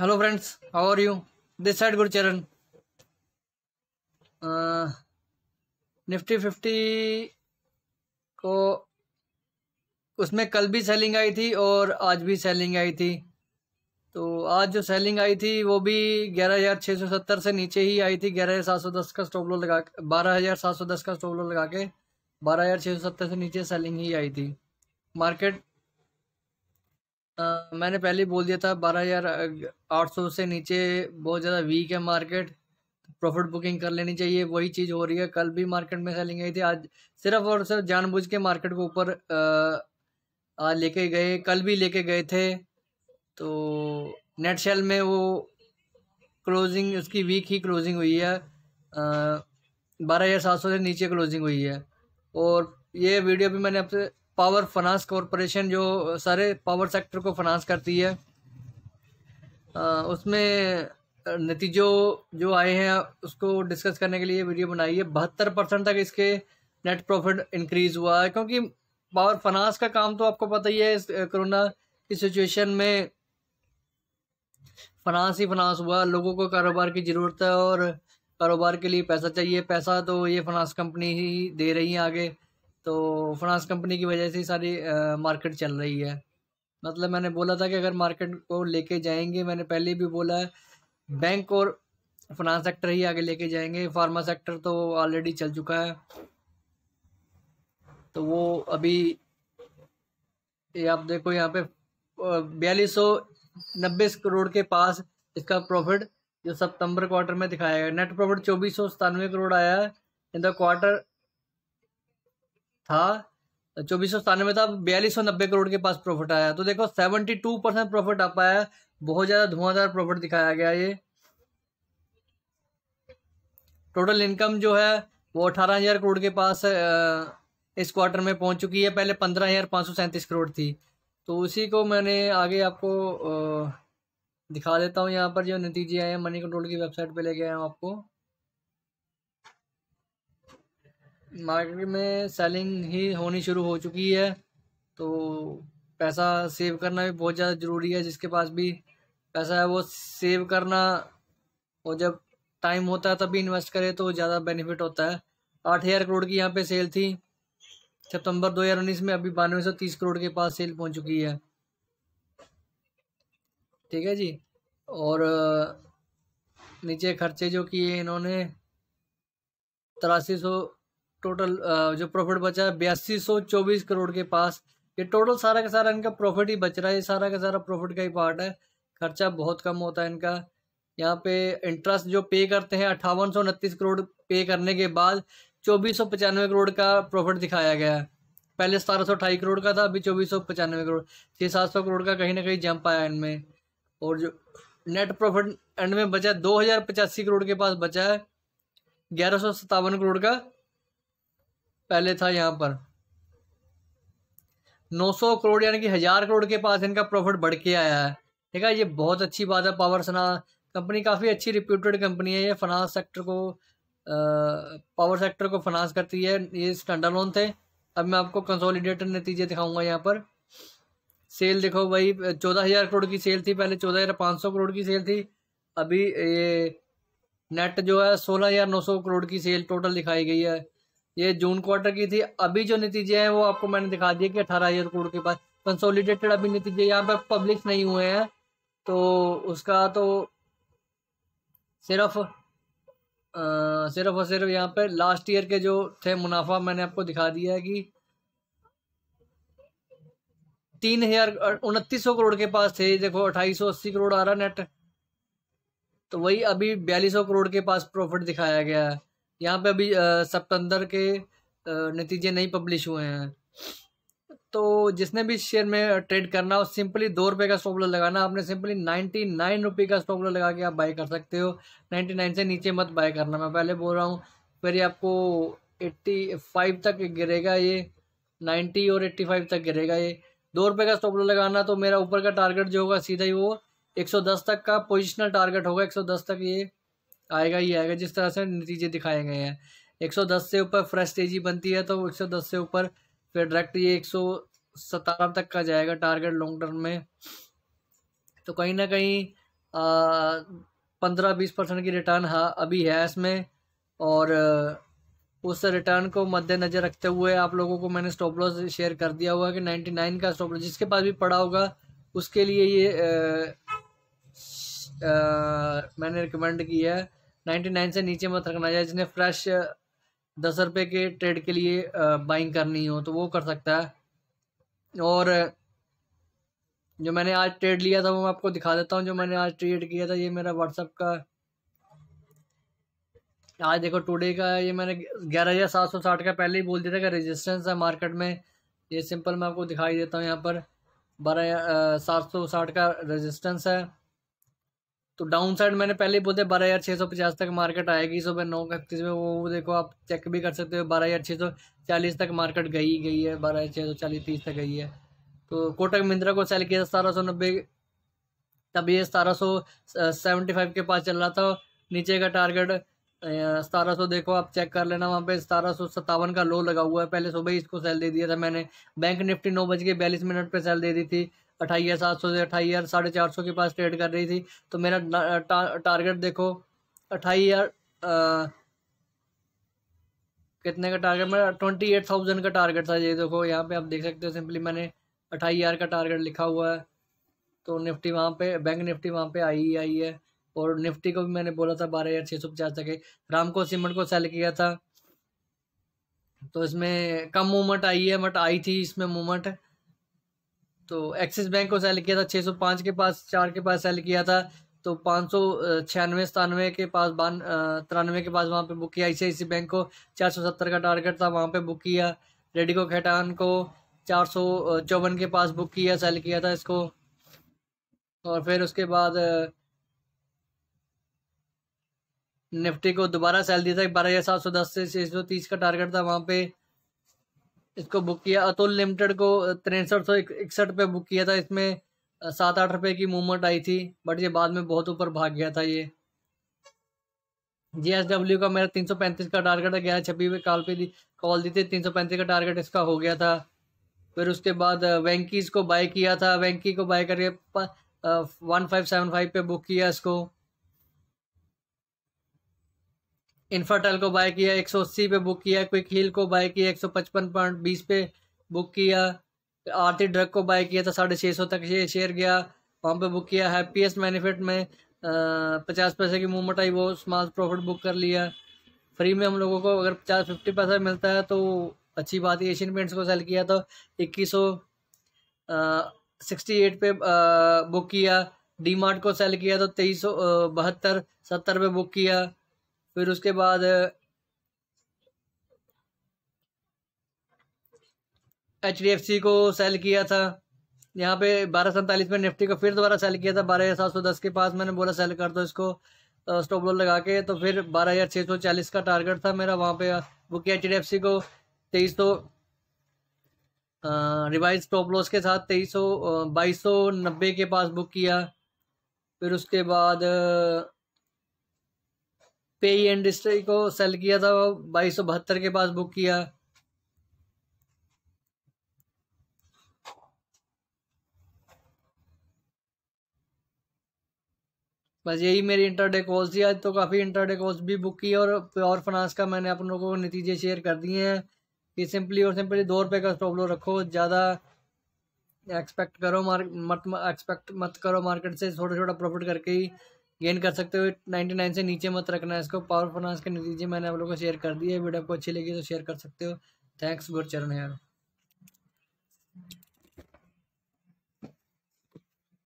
Hello friends how are you this side gurcharan Nifty fifty को उसमें कल भी सेलिंग आई थी और आज भी सेलिंग आई थी तो आज जो सेलिंग आई थी वो भी ग्यारह हज़ार छः सौ सत्तर से नीचे ही आई थी ग्यारह हज़ार सात सौ दस का स्टॉप लो लगा बारह हज़ार सात सौ दस का स्टॉप लो लगा के बारह हज़ार छः सौ सत्तर से नीचे सेलिंग ही आई थी मार्केट मैंने पहले बोल दिया था बारह हजार आठ सौ से नीचे बहुत ज़्यादा वीक है मार्केट। प्रॉफ़िट बुकिंग कर लेनी चाहिए, वही चीज़ हो रही है। कल भी मार्केट में सेलिंग आई थी, आज सिर्फ़ और सिर्फ़ जानबूझ के मार्केट को ऊपर आज लेके गए, कल भी लेके गए थे। तो नेट सेल में वो क्लोज़िंग उसकी वीक ही क्लोज़िंग हुई है बारह हजार सात सौ से नीचे क्लोज़िंग हुई है और ये वीडियो भी मैंने आपसे पावर फाइनेंस कॉरपोरेशन जो सारे पावर सेक्टर को फाइनेंस करती है उसमें नतीजों जो आए हैं उसको डिस्कस करने के लिए वीडियो बनाई है बहत्तर परसेंट तक इसके नेट प्रॉफिट इंक्रीज हुआ है क्योंकि पावर फाइनेंस का काम तो आपको पता ही है इस कोरोना की सिचुएशन में फाइनेंस ही फाइनेंस हुआ लोगों को कारोबार की ज़रूरत है और कारोबार के लिए पैसा चाहिए पैसा तो ये फाइनेंस कंपनी ही दे रही है आगे तो फ्रांस कंपनी की वजह से ही सारी मार्केट चल रही है मतलब मैंने बोला था कि अगर मार्केट को लेके जाएंगे मैंने पहले भी बोला है बैंक और फाइनेंस सेक्टर ही आगे लेके जाएंगे फार्मा सेक्टर तो ऑलरेडी चल चुका है तो वो अभी ये आप देखो यहाँ पे बयालीस सौ नब्बे करोड़ के पास इसका प्रॉफिट जो सितंबर क्वार्टर में दिखाया गया नेट प्रॉफिट चौबीस सौ सतानवे करोड़ आया है इन द क्वार्टर था चौबीस सौ सतानवे था बयालीस सौ नब्बे करोड़ के पास प्रॉफिट आया तो देखो सेवेंटी टू परसेंट प्रॉफिट आ पाया बहुत ज़्यादा धुआंधार प्रॉफिट दिखाया गया ये टोटल इनकम जो है वो अठारह हज़ार करोड़ के पास इस क्वार्टर में पहुंच चुकी है पहले पंद्रह हज़ार पाँच सौ सैंतीस करोड़ थी तो उसी को मैंने आगे आपको दिखा देता हूँ यहाँ पर जो नतीजे आए हैं मनी कंट्रोल की वेबसाइट पे लेके आया हूँ आपको मार्केट में सेलिंग ही होनी शुरू हो चुकी है तो पैसा सेव करना भी बहुत ज़्यादा ज़रूरी है जिसके पास भी पैसा है वो सेव करना और जब टाइम होता है तभी इन्वेस्ट करे तो ज़्यादा बेनिफिट होता है आठ हज़ार करोड़ की यहाँ पे सेल थी सितंबर 2019 में अभी बानवे सौ तीस करोड़ के पास सेल पहुँच चुकी है ठीक है जी और नीचे खर्चे जो किए इन्होंने तिरासी सौ टोटल जो प्रॉफिट बचा है बयासी सौ चौबीस करोड़ के पास ये टोटल सारा का सारा इनका प्रॉफिट ही बच रहा है ये सारा का सारा प्रॉफिट का ही पार्ट है खर्चा बहुत कम होता है इनका यहाँ पे इंटरेस्ट जो पे करते हैं अट्ठावन सौ उनतीस करोड़ पे करने के बाद चौबीस सौ पचानवे करोड़ का प्रॉफिट दिखाया गया है पहले सतारह सौ अठाई करोड़ का था अभी चौबीस सौ पचानवे करोड़ छः सात सौ करोड़ का कहीं ना कहीं जंप आया इनमें और जो नेट प्रॉफिट एंड में बचा है दो हज़ार पचासी करोड़ के पास बचा है ग्यारह सौ सत्तावन करोड़ का पहले था यहाँ पर 900 करोड़ यानी कि हज़ार करोड़ के पास इनका प्रॉफिट बढ़ के आया है ठीक है ये बहुत अच्छी बात है पावर सना कंपनी काफ़ी अच्छी रिप्यूटेड कंपनी है ये फाइनेंस सेक्टर को आ, पावर सेक्टर को फाइनेंस करती है ये स्टैंडर्ड लोन थे अब मैं आपको कंसोलिडेटेड नतीजे दिखाऊंगा यहाँ पर सेल देखो भाई चौदह हज़ार करोड़ की सेल थी पहले चौदह हज़ार पाँच सौ करोड़ की सेल थी अभी ये नेट जो है सोलह हज़ार नौ सौ करोड़ की सेल टोटल दिखाई गई है ये जून क्वार्टर की थी अभी जो नतीजे हैं वो आपको मैंने दिखा दिए कि अठारह हज़ार करोड़ के पास कंसोलिडेटेड अभी नतीजे यहाँ पर पब्लिश नहीं हुए हैं तो उसका तो सिर्फ आ, सिर्फ और सिर्फ यहाँ पर लास्ट ईयर के जो थे मुनाफा मैंने आपको दिखा दिया है कि तीन हजार उनतीस सौ करोड़ के पास थे देखो अट्ठाईस सौ अस्सी करोड़ आ रहा नेट तो वही अभी बयालीस सौ करोड़ के पास प्रॉफिट दिखाया गया है यहाँ पे अभी सप्तर के नतीजे नहीं पब्लिश हुए हैं तो जिसने भी शेयर में ट्रेड करना हो सिंपली दो रुपये का स्टॉप लॉस लगाना आपने सिंपली नाइन्टी नाइन रुपये का स्टॉप लॉस लगा के आप बाय कर सकते हो नाइन्टी नाइन से नीचे मत बाय करना मैं पहले बोल रहा हूँ फिर ये आपको एट्टी फाइव तक गिरेगा ये नाइन्टी और एट्टी फाइव तक गिरेगा ये दो रुपये का स्टॉप लॉस लगाना तो मेरा ऊपर का टारगेट जो होगा सीधा ही वो एक सौ दस तक का पोजिशनल टारगेट होगा एक सौ दस तक ये आएगा ही आएगा जिस तरह से नतीजे दिखाए गए हैं 110 से ऊपर फ्रेश तेजी बनती है तो 110 से ऊपर फिर डायरेक्ट ये एक तक का जाएगा टारगेट लॉन्ग टर्म में तो कहीं ना कहीं पंद्रह बीस परसेंट की रिटर्न हाँ अभी है इसमें और उस रिटर्न को मद्देनज़र रखते हुए आप लोगों को मैंने स्टॉप लॉस शेयर कर दिया हुआ कि नाइन्टी नाइन का स्टॉप लॉस जिसके पास भी पड़ा होगा उसके लिए ये आ, आ, मैंने रिकमेंड किया है नाइन्टी नाइन से नीचे मत रखना चाहिए जिसने फ्रेश दस रुपये के ट्रेड के लिए बाइंग करनी हो तो वो कर सकता है और जो मैंने आज ट्रेड लिया था वो मैं आपको दिखा देता हूँ जो मैंने आज ट्रेड किया था ये मेरा व्हाट्सअप का आज देखो टुडे का ये मैंने ग्यारह हज़ार सात सौ साठ का पहले ही बोल दिया था कि रेजिस्टेंस है मार्केट में ये सिंपल मैं आपको दिखाई देता हूँ यहाँ पर बारह सात सौ साठ का रेजिस्टेंस है तो डाउन साइड मैंने पहले ही बोलते बारह हज़ार छः सौ पचास तक मार्केट आएगी सुबह नौ इकतीस में वो देखो आप चेक भी कर सकते हो बारह हज़ार छः सौ चालीस तक मार्केट गई गई है बारह हज़ार छः सौ चालीस तीस तक गई है तो कोटक महिंद्रा को सेल किया सतारह सौ नब्बे तब ये सतारह सौ सेवेंटी फाइव के पास चल रहा था नीचे का टारगेट सतारह सौ देखो आप चेक कर लेना वहाँ पे सतारह सौ सत्तावन का लो लगा हुआ है पहले सुबह ही इसको सेल दे दिया था मैंने बैंक निफ्टी नौ बज के बयालीस मिनट पर सेल दे दी थी अट्ठाई हज़ार सात सौ से अठाई हज़ार साढ़े चार सौ के पास ट्रेड कर रही थी तो मेरा टारगेट देखो अट्ठाई हज़ार कितने का टारगेट मेरा ट्वेंटी एट थाउजेंड का टारगेट था ये देखो यहाँ पे आप देख सकते हो सिंपली मैंने अठाई हज़ार का टारगेट लिखा हुआ है तो निफ्टी वहाँ पे बैंक निफ्टी वहाँ पे आई ही आई है और निफ्टी को भी मैंने बोला था बारह हज़ार छः सौ पचास तक राम को सीमेंट को सेल किया था तो इसमें कम मूवमेंट आई है बट आई थी इसमें मूवमेंट तो एक्सिस बैंक को सेल किया था 605 के पास चार के पास सेल किया था तो पाँच सौ छियानवे सतानवे के पास बान तिरानवे के पास वहाँ पे बुक किया आई बैंक को चार सौ सत्तर का टारगेट था वहाँ पे बुक किया रेडिको खेटान को चार सौ चौवन के पास बुक किया सेल किया था इसको और फिर उसके बाद निफ्टी को दोबारा सेल दिया था बारह हज़ार सात सौ दस से छः सौ तीस का टारगेट था वहाँ पे इसको बुक किया अतुल लिमिटेड को तिरसठ सौ इकसठ पे बुक किया था इसमें सात आठ रुपए की मूवमेंट आई थी बट ये बाद में बहुत ऊपर भाग गया था ये जी एस डब्ल्यू का मेरा तीन सौ पैंतीस का टारगेट है ग्यारह छब्बीस में कॉल पे कॉल दी थी तीन सौ पैंतीस का टारगेट इसका हो गया था फिर उसके बाद वेंकीज को बाय किया था वेंकी को बाय करके वन फाइव सेवन फाइव पे बुक किया इसको इन्फाटल को बाय किया 180 पे बुक किया क्विक हील को बाय किया 155 पॉइंट बीस पे बुक किया आरती ड्रग को बाय किया तो साढ़े छः सौ तक ये शेयर गया वहाँ पे बुक किया हैप्पीएस्ट बेनिफिट में पचास पैसे की मूवमेंट आई वो स्मॉल प्रॉफिट बुक कर लिया फ्री में हम लोगों को अगर पचास फिफ्टी पैसा मिलता है तो अच्छी बात है एशियन पेंट्स को सेल किया तो इक्कीस सौ सिक्सटी एट पे बुक किया डी मार्ट को सेल किया तो तेईस सौ बहत्तर सत्तर पे बुक किया फिर उसके बाद एच डी एफ सी को सेल किया था यहाँ पे बारह सैंतालीस में निफ्टी को फिर दोबारा सेल किया था बारह हजार सात सौ दस के पास मैंने बोला सेल कर दो इसको स्टॉप लॉस लगा के तो फिर बारह हज़ार छः सौ चालीस का टारगेट था मेरा वहाँ पे वो किया एच डी एफ सी को तेईस सौ रिवाइज स्टॉप लॉस के साथ तेईस सौ बाईस सौ नब्बे के पास बुक किया फिर उसके बाद पे इंडस्ट्री को सेल किया था बाईस सौ बहत्तर के पास बुक किया बस यही मेरी इंटरडे कोर्स थी आज तो काफ़ी इंटरडे कोर्स भी बुक की और प्योर फाइनेंस का मैंने अपन लोगों को नतीजे शेयर कर दिए हैं कि सिंपली और सिंपली दो रुपये का स्टॉप लो रखो ज़्यादा एक्सपेक्ट करो मार्क मत एक्सपेक्ट मत करो मार्केट से छोटा छोटा प्रॉफिट करके ही गेन कर सकते हो 99 से नीचे मत रखना है इसको पावर फाइनेंस के नतीजे मैंने आप लोगों को शेयर कर दिए वीडियो आपको अच्छी लगी तो शेयर कर सकते हो थैंक्स गुरचरण यार